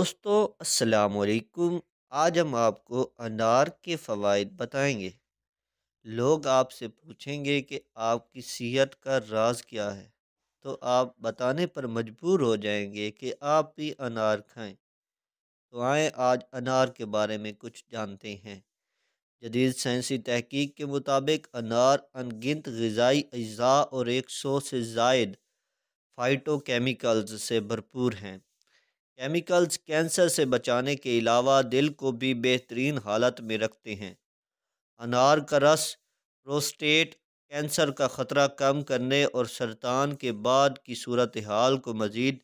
दोस्तों वालेकुम आज हम आपको अनार के फ़वाद बताएंगे लोग आपसे पूछेंगे कि आपकी सेहत का राज क्या है तो आप बताने पर मजबूर हो जाएंगे कि आप भी अनार खाएं तो आए आज अनार के बारे में कुछ जानते हैं जदीद साइंसी तहकीक के मुताबिक अनार अनगिनत गज़ाई अज्जा और एक सौ से जायद फाइटोकेमिकल्स से भरपूर हैं केमिकल्स कैंसर से बचाने के अलावा दिल को भी बेहतरीन हालत में रखते हैं अनार का रस प्रोस्टेट कैंसर का ख़तरा कम करने और सरतान के बाद की सूरत हाल को मज़ीद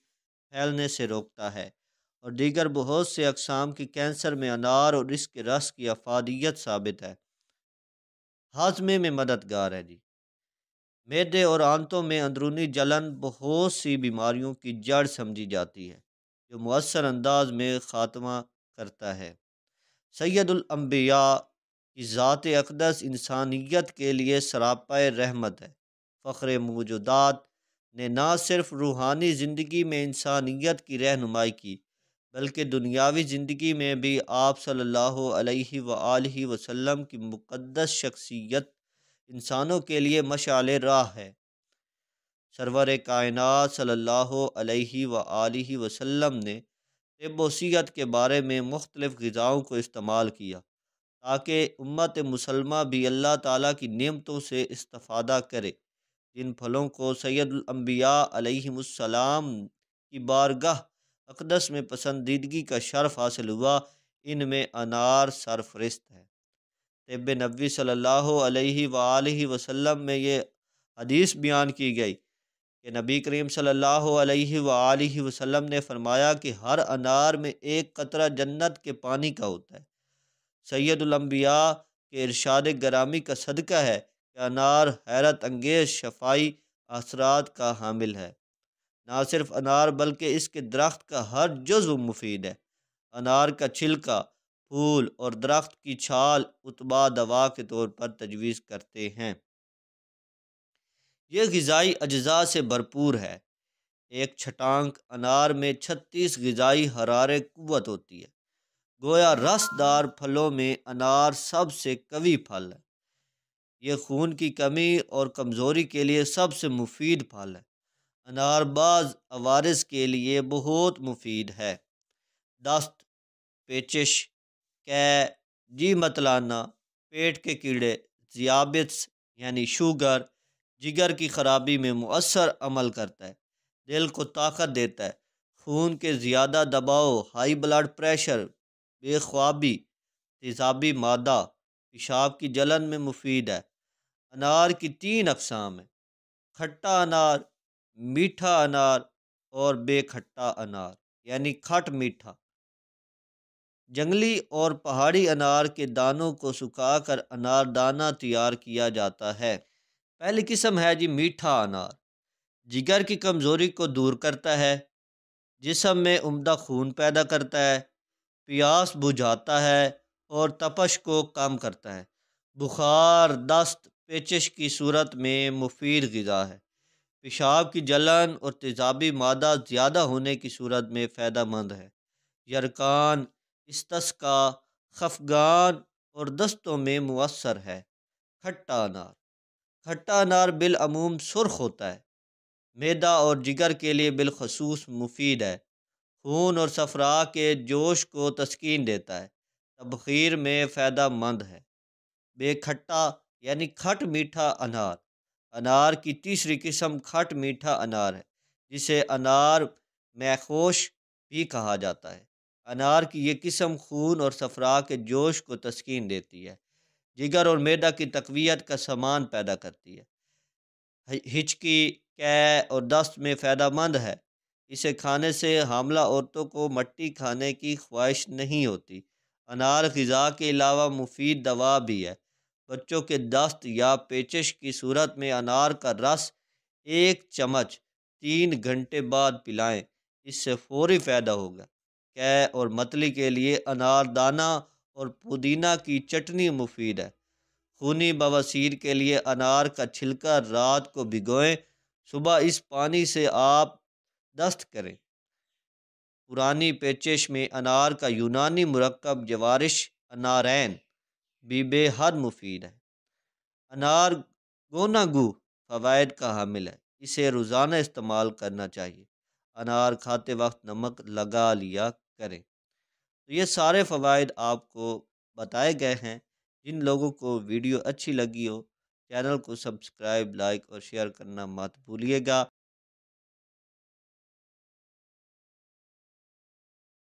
फैलने से रोकता है और दीगर बहुत से अकसाम के कैंसर में अनार और इसके रस की अफादियत साबित है हाजमे में मददगार है जी मैदे और आंतों में अंदरूनी जलन बहुत सी बीमारियों की जड़ समझी जाती है जो मؤثर अंदाज में ख़ात्मा करता है सैदुलम्बिया की ज़ात अकदस इंसानियत के लिए सरापा रहमत है फ़ख्र मौजूदात ने ना सिर्फ रूहानी ज़िंदगी में इंसानियत की रहनुमाई की बल्कि दुनियावी ज़िंदगी में भी आप सल्ला अलैहि की मुक़दस शख्सियत इंसानों के लिए मशाल राह है सरवर कायन सल्ला वसम ने तबोसीत के बारे में मुख्तलिफ़ गज़ाओं को इस्तेमाल किया ताकि उम्मत मुसलमा भी अल्लाह ताली की नियमतों से इस्तादा करे जिन फलों को सैदुलम्बिया की बारगाह अकदस में पसंदीदगी का शर्फ हासिल हुआ इनमें अनार सरफरिस्त है तब नबी सल्ला वसम में ये हदीस बयान की गई कि नबी करीम सल्लल्लाहु अलैहि वसल्लम ने फरमाया कि हर अनार में एक कतरा जन्नत के पानी का होता है सैदुलम्बिया के इरशाद गरामी का सदका है कि अनार हैरत अंगेज शफाई असरात का हामिल है ना सिर्फ अनार बल्कि इसके दरख्त का हर जज्व मुफीद है अनार का छिलका फूल और दरख्त की छाल उतबा दवा के तौर पर तजवीज़ करते हैं ये गज़ाई अज्जा से भरपूर है एक छटांक अनार में छत्तीस गज़ाई हरारे कुत होती है गोया रसदार फलों में अनार सबसे कवी फल है ये खून की कमी और कमज़ोरी के लिए सबसे मुफीद फल है अनारबाज आवारस के लिए बहुत मुफीद है दस्त पेचिश कै जी मतलाना पेट के कीड़े जियाबित्स यानी शुगर जिगर की खराबी में मؤसर अमल करता है दिल को ताकत देता है खून के ज़्यादा दबाव हाई ब्लड प्रेशर बेख्वाबी तेजाबी मादा पेशाब की जलन में मुफीद है अनार की तीन अकसाम हैं खट्टा अनार मीठा अनार और बेखट्टा अनार यानी खट मीठा जंगली और पहाड़ी अनार के दानों को सुखाकर अनारदाना तैयार किया जाता है पहली किस्म है जी मीठा अनार जिगर की कमज़ोरी को दूर करता है जिसम में उम्दा खून पैदा करता है प्यास बुझाता है और तपश को कम करता है बुखार दस्त पेचश की सूरत में मुफीद गज़ा है पेशाब की जलन और तेजाबी मादा ज़्यादा होने की सूरत में फ़ायदा मंद है यरकान इसका खफगान और दस्तों में मवसर है खट्टा अनार खट्टा अनार बिलूम सुर्ख होता है मैदा और जिगर के लिए बिलखसूस मुफीद है खून और सफरा के जोश को तस्किन देता है तबखीर में फ़ायदा मंद है बेखट्टा यानी खट मीठा अनार अनार की तीसरी किस्म खट मीठा अनार है जिसे अनार मैखोश भी कहा जाता है अनार की ये किस्म खून और सफरा के जोश को तस्किन देती है जिगर और मैदा की तकवीत का सामान पैदा करती है हिचकी कै और दस्त में फ़ायदा मंद है इसे खाने से हामला औरतों को मट्टी खाने की ख्वाहिश नहीं होती अनार गज़ा के अलावा मुफीद दवा भी है बच्चों के दस्त या पेचिश की सूरत में अनार का रस एक चम्मच तीन घंटे बाद पिलाएं इससे फौरी फ़ायदा होगा कै और मतली के लिए अनारदाना और पुदीना की चटनी मुफीद है खूनी बवासीर के लिए अनार का छिलका रात को भिगोएं सुबह इस पानी से आप दस्त करें पुरानी पेचिश में अनार का यूनानी मरकब जवारिश अनारैन भी बेहद मुफीद है अनार गोनागू फ़वाद का हामिल है इसे रोज़ाना इस्तेमाल करना चाहिए अनार खाते वक्त नमक लगा लिया करें तो ये सारे फ़वाद आपको बताए गए हैं जिन लोगों को वीडियो अच्छी लगी हो चैनल को सब्सक्राइब लाइक और शेयर करना मत भूलिएगा